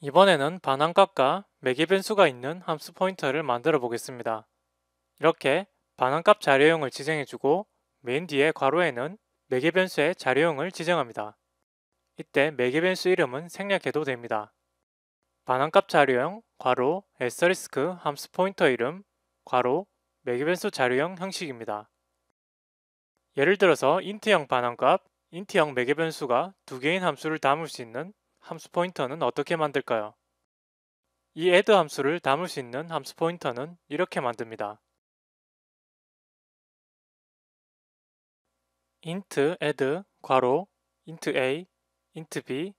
이번에는 반환값과 매개변수가 있는 함수 포인터를 만들어 보겠습니다. 이렇게 반환값 자료형을 지정해주고 맨 뒤에 괄호에는 매개변수의 자료형을 지정합니다. 이때 매개변수 이름은 생략해도 됩니다. 반환값 자료형 괄호 에스터리스크 함수 포인터 이름 괄호 매개변수 자료형 형식입니다. 예를 들어서 인트형 반환값, 인트형 매개변수가 두 개인 함수를 담을 수 있는 함수 포인터는 어떻게 만들까요? 이 add 함수를 담을 수 있는 함수 포인터는 이렇게 만듭니다. int add 괄호 int a int b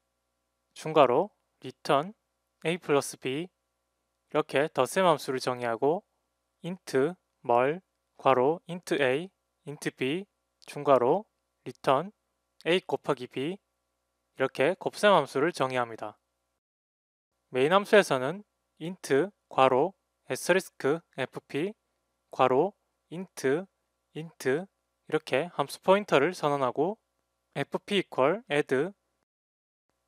중괄호 return a 플러스 b 이렇게 덧셈 함수를 정의하고 int 멀 괄호 int a int b 중괄호 return a 곱하기 b 이렇게 곱셈 함수를 정의합니다. 메인 함수에서는 int 괄호 a s t e r fp 괄호 int int 이렇게 함수 포인터를 선언하고 fp equal add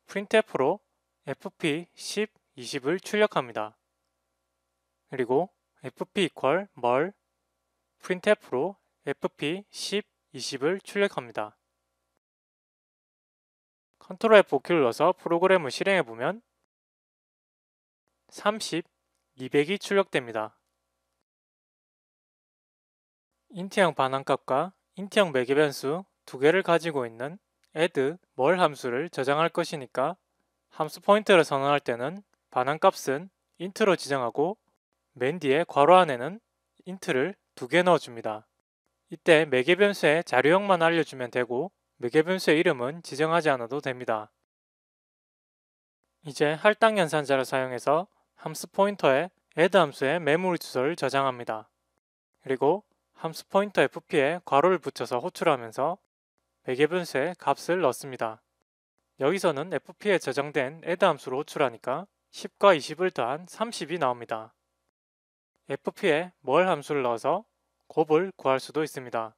printf로 fp 10, 20을 출력합니다. 그리고 fp equal 멀 printf로 fp 10, 20을 출력합니다. 컨트롤 F 5키를 넣어서 프로그램을 실행해 보면 30, 200이 출력됩니다. 인티형 반환값과 인티형 매개 변수 두 개를 가지고 있는 add m 멀 함수를 저장할 것이니까 함수 포인트를 선언할 때는 반환값은 int로 지정하고 맨 뒤에 괄호 안에는 int를 두 개 넣어줍니다. 이때 매개 변수의 자료형만 알려주면 되고 매개변수의 이름은 지정하지 않아도 됩니다. 이제 할당 연산자를 사용해서 함수 포인터에 add 함수의 메모리 주소를 저장합니다. 그리고 함수 포인터 fp에 괄호를 붙여서 호출하면서 매개변수의 값을 넣습니다. 여기서는 fp에 저장된 add 함수로 호출하니까 10과 20을 더한 30이 나옵니다. fp에 뭘 함수를 넣어서 곱을 구할 수도 있습니다.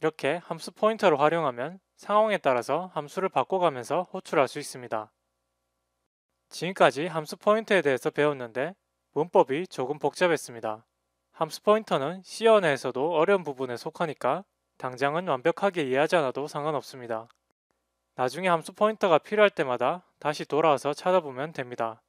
이렇게 함수 포인터를 활용하면 상황에 따라서 함수를 바꿔가면서 호출할 수 있습니다. 지금까지 함수 포인터에 대해서 배웠는데 문법이 조금 복잡했습니다. 함수 포인터는 C 언어에서도 어려운 부분에 속하니까 당장은 완벽하게 이해하지 않아도 상관없습니다. 나중에 함수 포인터가 필요할 때마다 다시 돌아와서 찾아보면 됩니다.